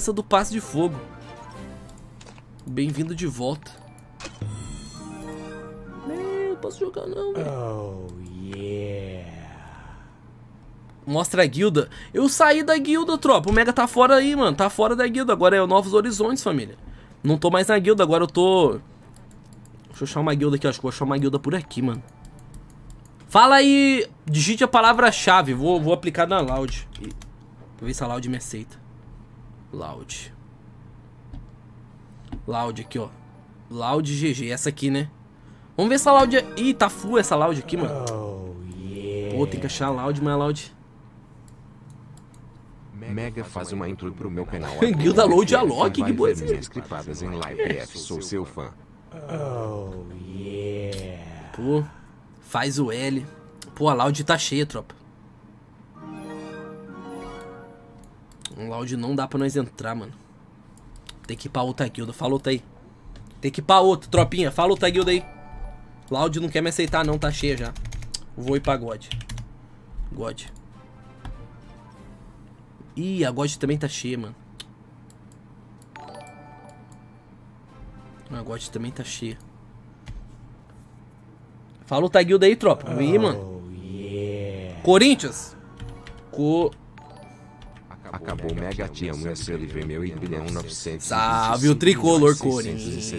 Essa do passe de fogo. Bem-vindo de volta. Não posso jogar não, velho. Oh, yeah. Mostra a guilda. Eu saí da guilda, tropa. O Mega tá fora aí, mano. Tá fora da guilda. Agora é o Novos Horizontes, família. Não tô mais na guilda, agora eu tô... Deixa eu achar uma guilda aqui, acho que vou achar uma guilda por aqui, mano. Fala aí, digite a palavra-chave, vou, vou aplicar na Loud. Pra ver se a Loud me aceita. Loud. Loud aqui, ó. Loud GG. Essa aqui, né? Vamos ver essa loud... É- Ih, tá full essa loud aqui, mano. Oh, Pô, tem que achar a loud, mas loud... Mega faz uma intro pro meu canal. Guilda Load a Loki, que boa essa. Minhas em live F, sou seu fã. Oh, yeah. Pô, faz o L. Pô, a loud tá cheia, tropa. Um loud não dá pra nós entrar, mano. Tem que ir pra outra guilda. Fala outra aí. Tem que ir pra outra, tropinha. Fala outra guilda aí. Loud não quer me aceitar não, tá cheia já. Vou ir pra God. God. Ih, a God também tá cheia, mano. A God também tá cheia. Fala outra guilda aí, tropa. Ih, oh, mano. Oh, yeah. Corinthians. Co... Acabou Mega Tiamo SLV meu e bilhão 900. Salve o tricolor Corinthians.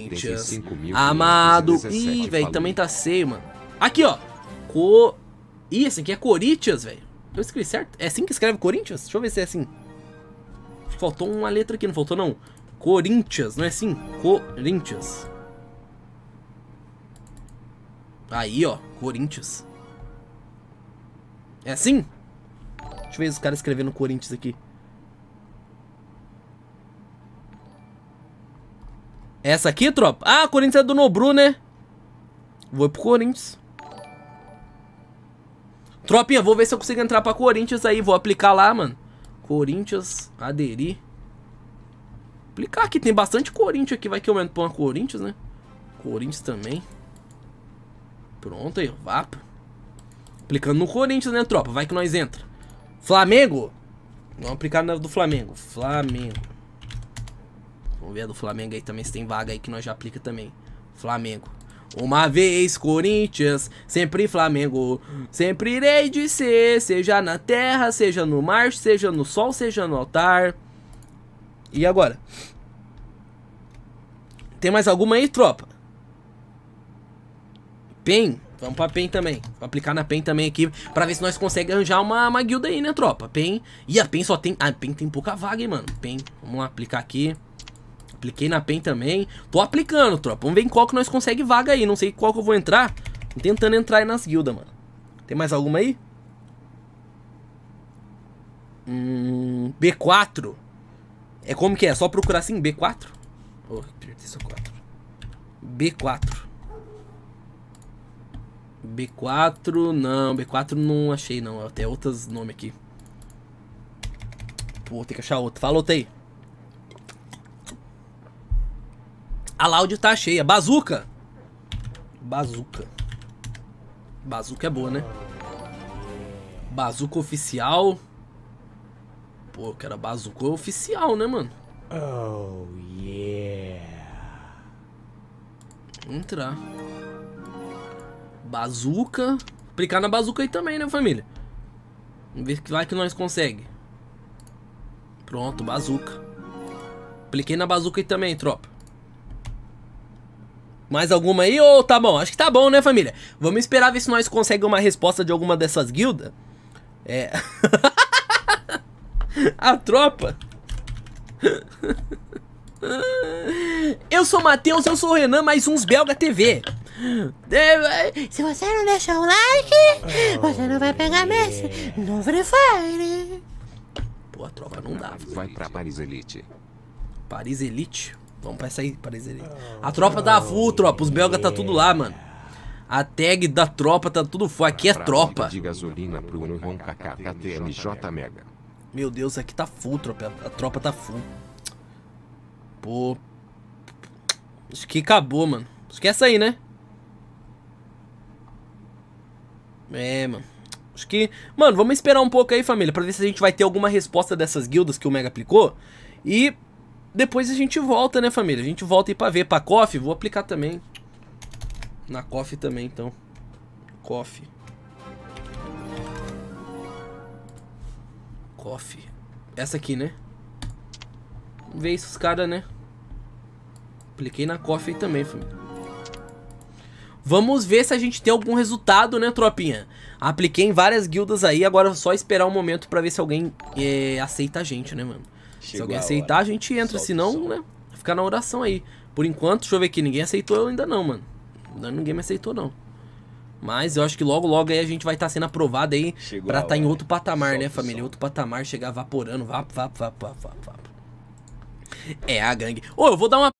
Amado. Ih, velho, também tá seio, mano. Aqui, ó. Co... Ih, esse aqui é Corinthians, velho. Eu escrevi certo? É assim que escreve Corinthians? Deixa eu ver se é assim. Faltou uma letra aqui, não faltou não. Corinthians, não é assim? Corinthians. Aí, ó. Corinthians. É assim? Deixa eu ver os caras escrevendo Corinthians aqui. Essa aqui, tropa? Ah, Corinthians é do Nobru, né? Vou pro Corinthians. Tropinha, vou ver se eu consigo entrar pra Corinthians aí. Vou aplicar lá, mano. Corinthians, aderir. Aplicar aqui, tem bastante Corinthians aqui. Vai que eu entro pra uma Corinthians, né? Corinthians também. Pronto aí, vapo. Aplicando no Corinthians, né, tropa? Vai que nós entra. Flamengo? Vamos aplicar na do Flamengo. Flamengo. Vamos ver a do Flamengo aí também, se tem vaga aí que nós já aplica também. Flamengo. Uma vez Corinthians, sempre Flamengo. Sempre irei de ser, seja na terra, seja no mar, seja no sol, seja no altar. E agora? Tem mais alguma aí, tropa? PEN. Vamos pra PEN também. Vou aplicar na PEN também aqui pra ver se nós conseguimos arranjar uma, uma guilda aí, né, tropa? PEN. E a PEN só tem... A PEN tem pouca vaga, hein, mano. PEN. Vamos lá, aplicar aqui. Apliquei na PEN também. Tô aplicando, tropa. Vamos ver em qual que nós consegue vaga aí. Não sei qual que eu vou entrar. Tô tentando entrar aí nas guildas, mano. Tem mais alguma aí? Hum, B4. É como que é? é só procurar assim, B4? Oh, só 4. B4. B4, não. B4 não achei, não. Até outros nomes aqui. Pô, tem que achar outro. Fala outro aí. A Loud tá cheia. Bazuca! Bazuca. Bazuca é boa, né? Bazuca oficial. Pô, eu quero a bazuca oficial, né, mano? Oh, yeah. entrar. Bazuca. Aplicar na bazuca aí também, né, família? Vamos ver que vai que nós consegue. Pronto, bazuca. Apliquei na bazuca aí também, tropa. Mais alguma aí ou tá bom? Acho que tá bom, né, família? Vamos esperar ver se nós conseguimos uma resposta de alguma dessas guildas. É. A tropa. Eu sou Matheus, eu sou o Renan, mais uns Belga TV. É, é. Se você não deixar o like, você não vai pegar Messi é. no Free Fire. Pô, a tropa não dá. Vai pra Paris Elite. Paris Elite? Vamos pra sair, Paraiseirense. A tropa tá full tropa. Os belgas tá é. tudo lá, mano. A tag da tropa tá tudo full. Aqui é tropa. De gasolina pro Ronca KTMJ Mega. Meu Deus, aqui tá full, tropa. A tropa tá full. Pô. Acho que acabou, mano. Acho que é essa aí, né? É, mano. Acho que. Mano, vamos esperar um pouco aí, família, pra ver se a gente vai ter alguma resposta dessas guildas que o Mega aplicou. E depois a gente volta, né, família? A gente volta aí pra ver. Pra coffee, vou aplicar também. Na coffee também, então. Coffee. Coffee. Essa aqui, né? Vamos ver esses caras, né? Apliquei na coffee também, família. Vamos ver se a gente tem algum resultado, né, tropinha? Apliquei em várias guildas aí, agora é só esperar um momento pra ver se alguém é, aceita a gente, né, mano? Chegou Se alguém a aceitar, a gente entra, Solta senão, né? ficar na oração aí. Por enquanto, deixa eu ver aqui, ninguém aceitou eu ainda não, mano. Ainda ninguém me aceitou, não. Mas eu acho que logo, logo aí a gente vai estar tá sendo aprovado aí Chegou pra estar tá em outro patamar, né, Solta né, família? Outro patamar, chegar vaporando, vap, vap, vap, vap, vap, vap. É a gangue. Ô, oh, eu vou dar uma